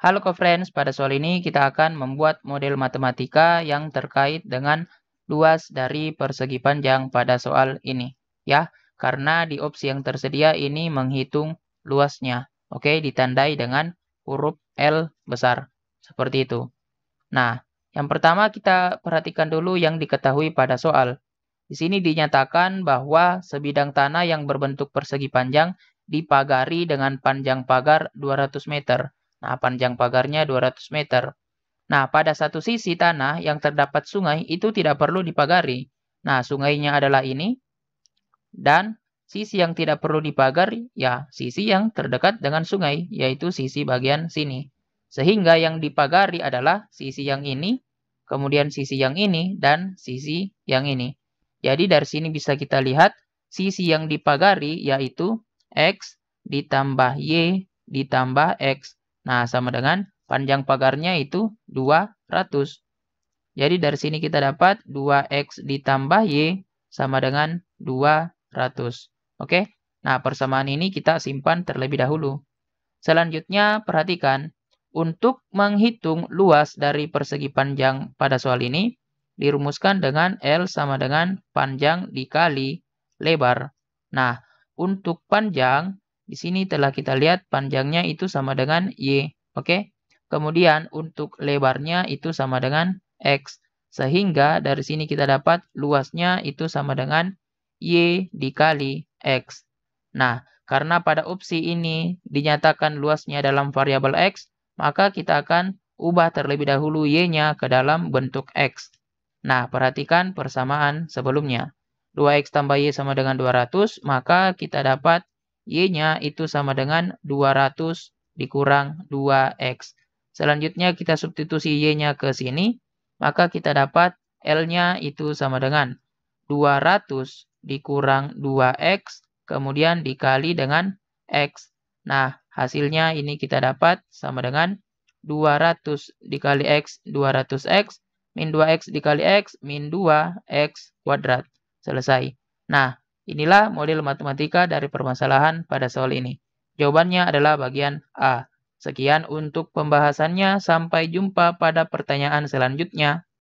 Halo co-friends, pada soal ini kita akan membuat model matematika yang terkait dengan luas dari persegi panjang pada soal ini. Ya, karena di opsi yang tersedia ini menghitung luasnya. Oke, ditandai dengan huruf L besar. Seperti itu. Nah, yang pertama kita perhatikan dulu yang diketahui pada soal. Di sini dinyatakan bahwa sebidang tanah yang berbentuk persegi panjang dipagari dengan panjang pagar 200 meter Nah, panjang pagarnya 200 meter. Nah, pada satu sisi tanah yang terdapat sungai itu tidak perlu dipagari. Nah, sungainya adalah ini. Dan sisi yang tidak perlu dipagari, ya sisi yang terdekat dengan sungai, yaitu sisi bagian sini. Sehingga yang dipagari adalah sisi yang ini, kemudian sisi yang ini, dan sisi yang ini. Jadi dari sini bisa kita lihat sisi yang dipagari yaitu X ditambah Y ditambah X. Nah, sama dengan panjang pagarnya itu 200. Jadi dari sini kita dapat 2X ditambah Y sama dengan 200. Oke, nah persamaan ini kita simpan terlebih dahulu. Selanjutnya, perhatikan. Untuk menghitung luas dari persegi panjang pada soal ini, dirumuskan dengan L sama dengan panjang dikali lebar. Nah, untuk panjang, di sini telah kita lihat panjangnya itu sama dengan Y. Oke. Kemudian untuk lebarnya itu sama dengan X. Sehingga dari sini kita dapat luasnya itu sama dengan Y dikali X. Nah, karena pada opsi ini dinyatakan luasnya dalam variabel X, maka kita akan ubah terlebih dahulu Y-nya ke dalam bentuk X. Nah, perhatikan persamaan sebelumnya. 2x tambah y sama dengan 200, maka kita dapat Y-nya itu sama dengan 200 dikurang 2X. Selanjutnya kita substitusi Y-nya ke sini, maka kita dapat L-nya itu sama dengan 200 dikurang 2X, kemudian dikali dengan X. Nah, hasilnya ini kita dapat sama dengan 200 dikali X, 200X, min 2X dikali X, min 2X kuadrat. Selesai. Nah, Inilah model matematika dari permasalahan pada soal ini. Jawabannya adalah bagian A. Sekian untuk pembahasannya, sampai jumpa pada pertanyaan selanjutnya.